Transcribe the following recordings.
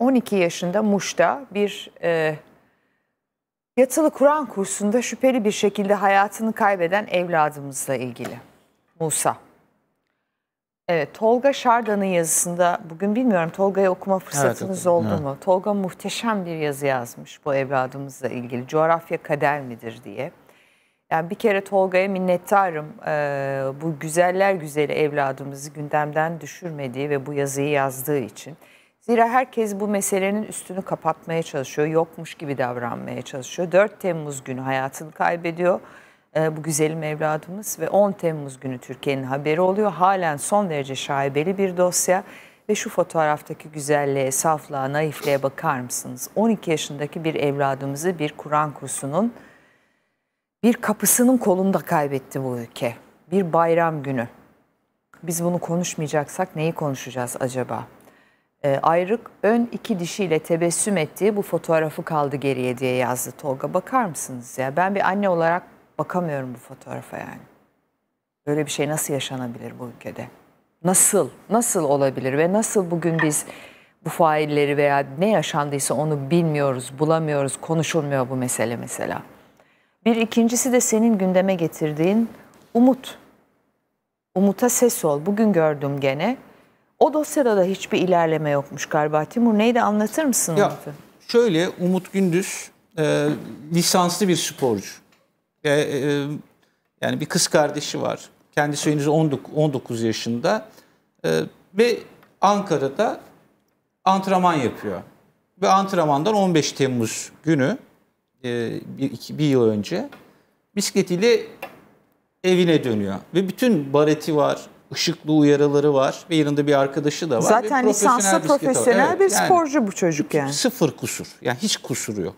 12 yaşında Muş'ta bir e, yatılı Kur'an kursunda şüpheli bir şekilde hayatını kaybeden evladımızla ilgili. Musa. Evet, Tolga Şardan'ın yazısında bugün bilmiyorum Tolga'yı okuma fırsatınız evet, oldu evet. mu? Tolga muhteşem bir yazı yazmış bu evladımızla ilgili. Coğrafya kader midir diye. Yani bir kere Tolga'ya minnettarım ee, bu güzeller güzeli evladımızı gündemden düşürmediği ve bu yazıyı yazdığı için. Zira herkes bu meselenin üstünü kapatmaya çalışıyor, yokmuş gibi davranmaya çalışıyor. 4 Temmuz günü hayatını kaybediyor e, bu güzelim evladımız ve 10 Temmuz günü Türkiye'nin haberi oluyor. Halen son derece şaibeli bir dosya ve şu fotoğraftaki güzelliğe, saflığa, naifliğe bakar mısınız? 12 yaşındaki bir evladımızı bir Kur'an kursunun bir kapısının kolunda kaybetti bu ülke. Bir bayram günü. Biz bunu konuşmayacaksak neyi konuşacağız acaba? E, ayrık ön iki dişiyle tebessüm ettiği bu fotoğrafı kaldı geriye diye yazdı Tolga. Bakar mısınız ya? Ben bir anne olarak bakamıyorum bu fotoğrafa yani. Böyle bir şey nasıl yaşanabilir bu ülkede? Nasıl? Nasıl olabilir ve nasıl bugün biz bu failleri veya ne yaşandıysa onu bilmiyoruz, bulamıyoruz, konuşulmuyor bu mesele mesela. Bir ikincisi de senin gündeme getirdiğin umut. Umuta ses ol. Bugün gördüm gene o dosyada da hiçbir ilerleme yokmuş galiba. Timur neydi anlatır mısın? Ya, şöyle Umut Gündüz e, lisanslı bir sporcu. E, e, yani bir kız kardeşi var. Kendisi henüz 19 yaşında. E, ve Ankara'da antrenman yapıyor. Ve antrenmandan 15 Temmuz günü e, bir, iki, bir yıl önce bisikletiyle evine dönüyor. Ve bütün bareti var, ışıklı uyarıları var ve yanında bir arkadaşı da var. Zaten lisanslı profesyonel, profesyonel var. evet, bir sporcu yani, bu çocuk yani. Sıfır kusur. Yani hiç kusuru yok.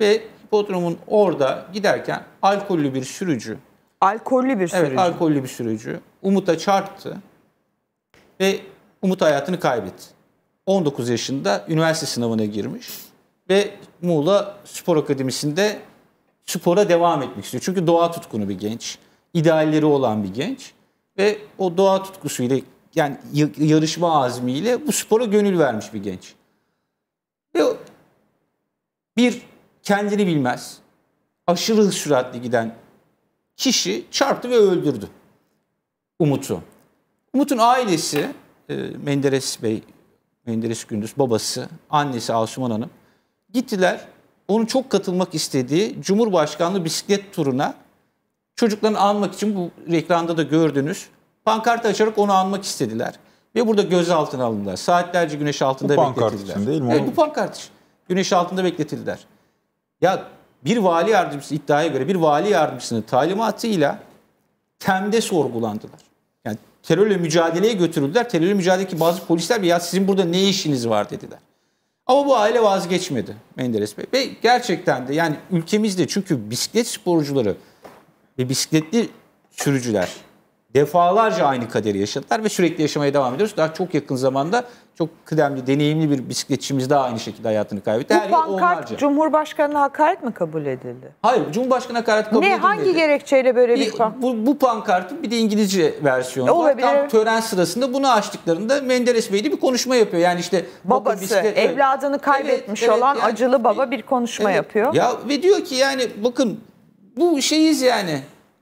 Ve hipodromun orada giderken alkollü bir sürücü. Alkollü bir sürücü. Evet alkollü bir sürücü. Umut'a çarptı ve Umut hayatını kaybetti. 19 yaşında üniversite sınavına girmiş ve Muğla Spor Akademisi'nde spora devam etmek istiyor. Çünkü doğa tutkunu bir genç, idealleri olan bir genç ve o doğa tutkusuyla yani yarışma azmiyle bu spora gönül vermiş bir genç. Ve bir kendini bilmez, aşırı süratli giden kişi çarptı ve öldürdü Umut'u. Umut'un ailesi e, Menderes Bey, Menderes Gündüz babası, annesi Asuman Hanım gittiler. Onun çok katılmak istediği Cumhurbaşkanlığı bisiklet turuna Çocuklarını almak için bu ekranda da gördünüz. Pankart açarak onu almak istediler. Ve burada gözaltına alındılar. Saatlerce güneş altında bu bekletildiler. Bu pankart için değil mi? Evet, bu pankart için. Güneş altında bekletildiler. Ya bir vali yardımcısı iddiaya göre bir vali yardımcısının talimatıyla TEM'de sorgulandılar. Yani terörle mücadeleye götürüldüler. Terörle mücadeledeki bazı polisler bir ya sizin burada ne işiniz var dediler. Ama bu aile vazgeçmedi Menderes Bey. Ve gerçekten de yani ülkemizde çünkü bisiklet sporcuları ve bisikletli sürücüler defalarca aynı kaderi yaşadılar ve sürekli yaşamaya devam ediyoruz. Daha çok yakın zamanda çok kıdemli, deneyimli bir bisikletçimiz daha aynı şekilde hayatını kaybetti. Bu pankart Cumhurbaşkanı'na hakaret mi kabul edildi? Hayır, Cumhurbaşkanı'na hakaret kabul ne, edilmedi. Ne, hangi gerekçeyle böyle bir, bir pankart? Bu, bu pankartın bir de İngilizce versiyonu Olabilir. var. Tam tören sırasında bunu açtıklarında Menderes Bey de bir konuşma yapıyor. Yani işte babası, bisiklet, evladını kaybetmiş evet, evet, olan yani, acılı baba bir konuşma evet, yapıyor. Ya ve diyor ki yani bakın bu şeyiz yani.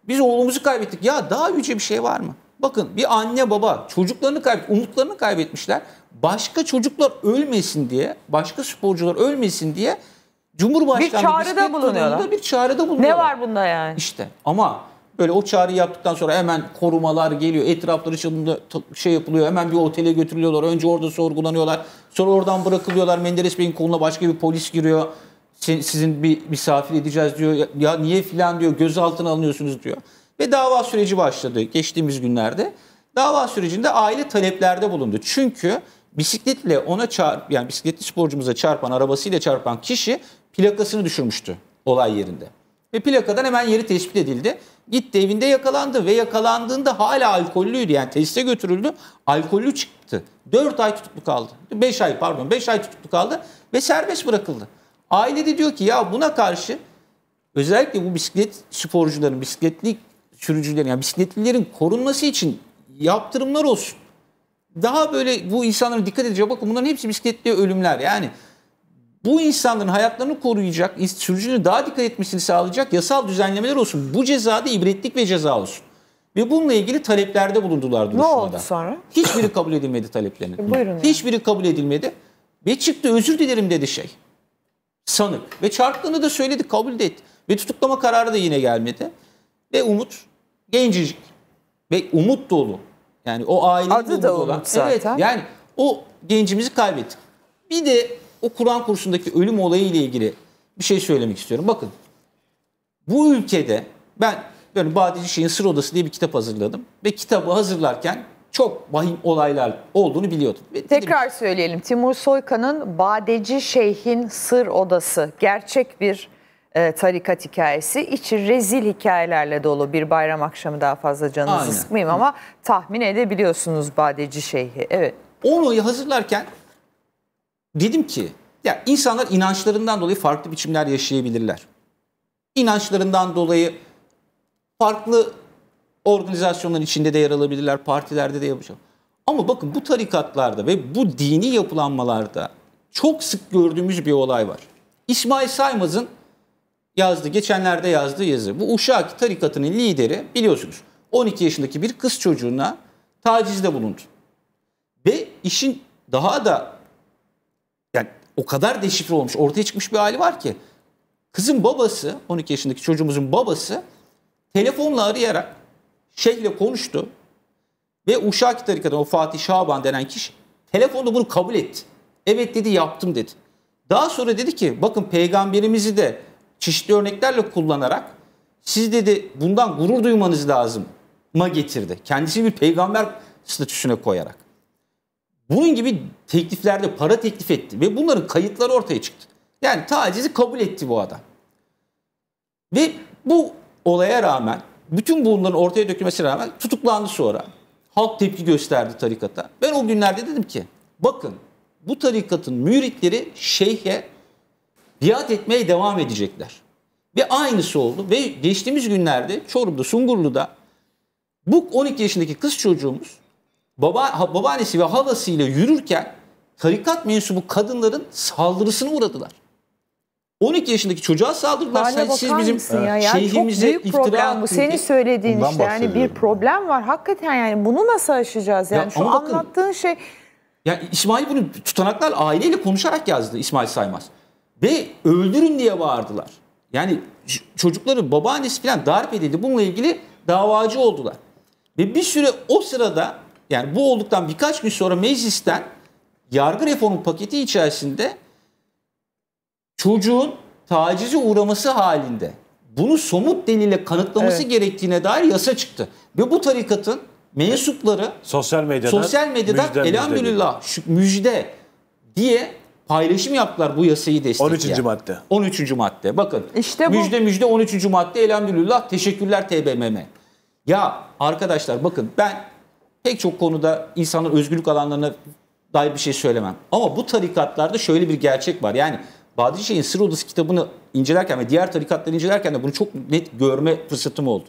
Biz oğlumuzu kaybettik. Ya daha yüce bir şey var mı? Bakın bir anne baba çocuklarını kaybet, umutlarını kaybetmişler. Başka çocuklar ölmesin diye, başka sporcular ölmesin diye Cumhurbaşkanlığı bir çağrıda bulunuyorlar. Bir çağrıda bulunuyorlar. Ne var bunda yani? İşte ama böyle o çağrıyı yaptıktan sonra hemen korumalar geliyor. Etrafları çalındı, şey yapılıyor. Hemen bir otele götürülüyorlar. Önce orada sorgulanıyorlar. Sonra oradan bırakılıyorlar. Menderes Bey'in koluna başka bir polis giriyor sizin bir misafir edeceğiz diyor. Ya niye filan diyor gözaltına alınıyorsunuz diyor. Ve dava süreci başladı geçtiğimiz günlerde. Dava sürecinde aile taleplerde bulundu. Çünkü bisikletle ona çarp yani bisikletli sporcumuza çarpan arabasıyla çarpan kişi plakasını düşürmüştü olay yerinde. Ve plakadan hemen yeri tespit edildi. Gitti evinde yakalandı ve yakalandığında hala alkollüydü yani teste götürüldü. Alkollü çıktı. 4 ay tutuklu kaldı. 5 ay pardon 5 ay tutuklu kaldı ve serbest bırakıldı. Aile de diyor ki ya buna karşı özellikle bu bisiklet sporcuların, bisikletlik sürücülerin, yani bisikletlilerin korunması için yaptırımlar olsun. Daha böyle bu insanlara dikkat edecek. Bakın bunların hepsi bisikletli ölümler. Yani bu insanların hayatlarını koruyacak, sürücünün daha dikkat etmesini sağlayacak yasal düzenlemeler olsun. Bu cezada ibretlik ve ceza olsun. Ve bununla ilgili taleplerde bulundular duruşmada. Ne oldu sonra? Hiçbiri kabul edilmedi taleplerini. E, buyurun. Hiçbiri kabul edilmedi. Ve çıktı özür dilerim dedi şey sanık. Ve çarklığını da söyledi kabul et Ve tutuklama kararı da yine gelmedi. Ve Umut gencecik ve umut dolu. Yani o ailenin Adı da umut olan. zaten. Evet, yani o gencimizi kaybettik. Bir de o Kur'an kursundaki ölüm olayı ile ilgili bir şey söylemek istiyorum. Bakın bu ülkede ben böyle Badeci Şeyin Sır Odası diye bir kitap hazırladım. Ve kitabı hazırlarken çok vahim olaylar olduğunu biliyordum. Tekrar Dedim. söyleyelim. Timur Soykan'ın Badeci Şeyh'in Sır Odası gerçek bir e, tarikat hikayesi. İçi rezil hikayelerle dolu bir bayram akşamı daha fazla canınızı Aynen. sıkmayayım ama tahmin edebiliyorsunuz Badeci Şeyh'i. Evet. Onu hazırlarken dedim ki ya insanlar inançlarından dolayı farklı biçimler yaşayabilirler. İnançlarından dolayı farklı Organizasyonların içinde de yer alabilirler, partilerde de yapacak. Ama bakın bu tarikatlarda ve bu dini yapılanmalarda çok sık gördüğümüz bir olay var. İsmail Saymaz'ın yazdı, geçenlerde yazdığı yazı. Bu Uşak tarikatının lideri biliyorsunuz 12 yaşındaki bir kız çocuğuna tacizde bulundu. Ve işin daha da yani o kadar deşifre olmuş, ortaya çıkmış bir hali var ki kızın babası, 12 yaşındaki çocuğumuzun babası telefonla arayarak şeyle konuştu. Ve Uşaki tarikatı o Fatih Şaban denen kişi telefonda bunu kabul etti. Evet dedi yaptım dedi. Daha sonra dedi ki bakın peygamberimizi de çeşitli örneklerle kullanarak siz dedi bundan gurur duymanız lazım ma getirdi. Kendisini bir peygamber statüsüne koyarak. Bunun gibi tekliflerde para teklif etti ve bunların kayıtları ortaya çıktı. Yani tacizi kabul etti bu adam. Ve bu olaya rağmen bütün bunların ortaya dökülmesine rağmen tutuklandı sonra. Halk tepki gösterdi tarikata. Ben o günlerde dedim ki bakın bu tarikatın müritleri şeyhe biat etmeye devam edecekler. Ve aynısı oldu ve geçtiğimiz günlerde Çorum'da Sungurlu'da bu 12 yaşındaki kız çocuğumuz baba, babaannesi ve halasıyla yürürken tarikat mensubu kadınların saldırısına uğradılar. 12 yaşındaki çocuğa saldırdılar. Sen, siz bizim e, ya? Yani şeyhimize çok büyük problem bu. Senin söylediğin işte yani bir problem var. Hakikaten yani bunu nasıl aşacağız? Yani ya şu bakın, anlattığın şey... Ya İsmail bunu tutanaklar aileyle konuşarak yazdı İsmail Saymaz. Ve öldürün diye bağırdılar. Yani çocukları babaannesi falan darp edildi. Bununla ilgili davacı oldular. Ve bir süre o sırada yani bu olduktan birkaç gün sonra meclisten yargı reformu paketi içerisinde çocuğun tacize uğraması halinde bunu somut delille kanıtlaması evet. gerektiğine dair yasa çıktı. Ve bu tarikatın mensupları sosyal medyada sosyal medyadan elhamdülillah müjde, müjde diye paylaşım yaptılar bu yasayı destekleyen. 13. madde. 13. madde. Bakın. İşte bu. Müjde müjde 13. madde elhamdülillah teşekkürler TBMM. Ya arkadaşlar bakın ben pek çok konuda insanın özgürlük alanlarına dair bir şey söylemem. Ama bu tarikatlarda şöyle bir gerçek var. Yani Badişehir'in Sır Odası kitabını incelerken ve diğer tarikatları incelerken de bunu çok net görme fırsatım oldu.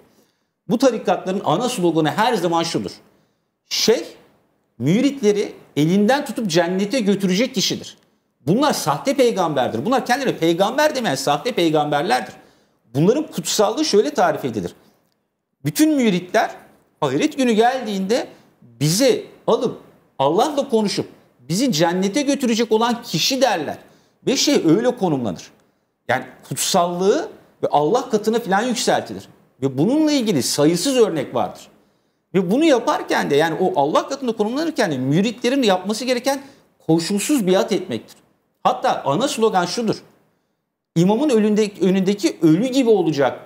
Bu tarikatların ana sloganı her zaman şudur. Şey, müritleri elinden tutup cennete götürecek kişidir. Bunlar sahte peygamberdir. Bunlar kendine peygamber demeyen sahte peygamberlerdir. Bunların kutsallığı şöyle tarif edilir. Bütün müritler ahiret günü geldiğinde bizi alıp Allah'la konuşup bizi cennete götürecek olan kişi derler ve şey öyle konumlanır. Yani kutsallığı ve Allah katını filan yükseltilir. Ve bununla ilgili sayısız örnek vardır. Ve bunu yaparken de yani o Allah katında konumlanırken de müritlerin yapması gereken koşulsuz biat etmektir. Hatta ana slogan şudur. İmamın önündeki, önündeki ölü gibi olacak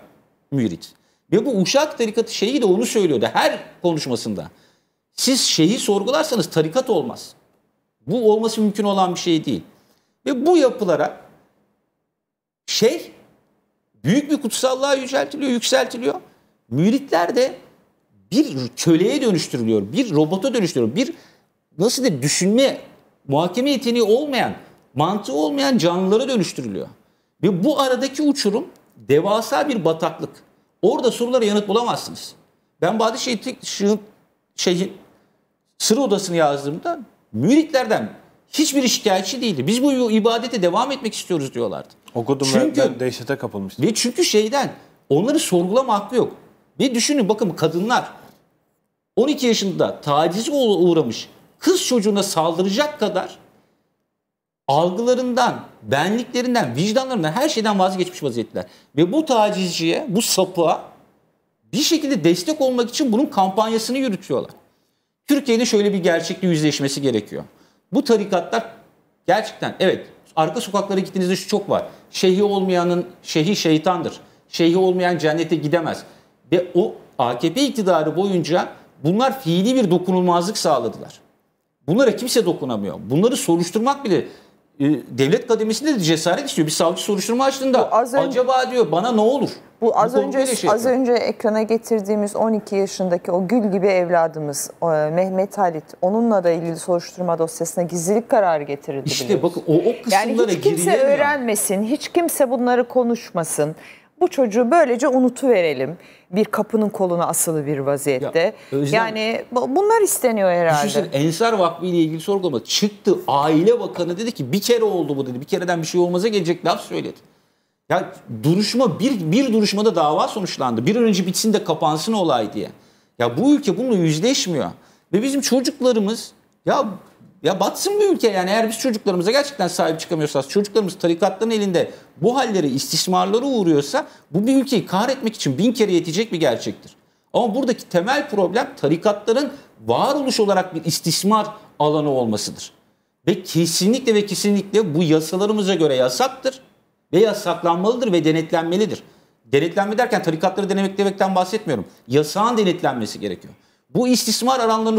mürit. Ve bu Uşak tarikatı şeyi de onu söylüyordu her konuşmasında. Siz şeyi sorgularsanız tarikat olmaz. Bu olması mümkün olan bir şey değil. Ve bu yapılara şey büyük bir kutsallığa yüceltiliyor, yükseltiliyor. Müritler de bir köleye dönüştürülüyor, bir robota dönüştürülüyor, bir nasıl de düşünme, muhakeme yeteneği olmayan, mantığı olmayan canlılara dönüştürülüyor. Ve bu aradaki uçurum devasa bir bataklık. Orada sorulara yanıt bulamazsınız. Ben Badi Şehit'in şeyin, sır odasını yazdığımda müritlerden hiçbir şikayetçi değildi. Biz bu ibadete devam etmek istiyoruz diyorlardı. Okudum çünkü, ben dehşete kapılmıştım. Ve çünkü şeyden onları sorgulama hakkı yok. Bir düşünün bakın kadınlar 12 yaşında tacize uğramış kız çocuğuna saldıracak kadar algılarından, benliklerinden, vicdanlarından her şeyden vazgeçmiş vaziyetler. Ve bu tacizciye, bu sapığa bir şekilde destek olmak için bunun kampanyasını yürütüyorlar. Türkiye'de şöyle bir gerçekle yüzleşmesi gerekiyor. Bu tarikatlar gerçekten evet arka sokaklara gittiğinizde şu çok var. Şeyhi olmayanın şeyhi şeytandır. Şeyhi olmayan cennete gidemez. Ve o AKP iktidarı boyunca bunlar fiili bir dokunulmazlık sağladılar. Bunlara kimse dokunamıyor. Bunları soruşturmak bile e, devlet kademesinde de cesaret istiyor. Bir savcı soruşturma açtığında önce... acaba diyor bana ne olur? Bu az bu önce az önce ekrana getirdiğimiz 12 yaşındaki o gül gibi evladımız e, Mehmet Halit onunla da ilgili soruşturma dosyasına gizlilik kararı getirildi. İşte bakın o, o kısımlara Yani hiç kimse öğrenmesin, ya. hiç kimse bunları konuşmasın. Bu çocuğu böylece unutuverelim. Bir kapının koluna asılı bir vaziyette. Ya, yani bunlar isteniyor herhalde. Düşünsene Ensar Vakfı ile ilgili sorgulama çıktı. Aile Bakanı dedi ki bir kere oldu bu dedi. Bir kereden bir şey olmaza gelecek laf söyledi. Ya duruşma bir, bir duruşmada dava sonuçlandı. Bir önce bitsin de kapansın olay diye. Ya bu ülke bununla yüzleşmiyor. Ve bizim çocuklarımız ya ya batsın bir ülke yani eğer biz çocuklarımıza gerçekten sahip çıkamıyorsak, çocuklarımız tarikatların elinde bu halleri, istismarları uğruyorsa bu bir ülkeyi kahretmek için bin kere yetecek bir gerçektir. Ama buradaki temel problem tarikatların varoluş olarak bir istismar alanı olmasıdır. Ve kesinlikle ve kesinlikle bu yasalarımıza göre yasaktır ve yasaklanmalıdır ve denetlenmelidir. Denetlenme derken tarikatları denemek demekten bahsetmiyorum. Yasağın denetlenmesi gerekiyor. Bu istismar alanlarını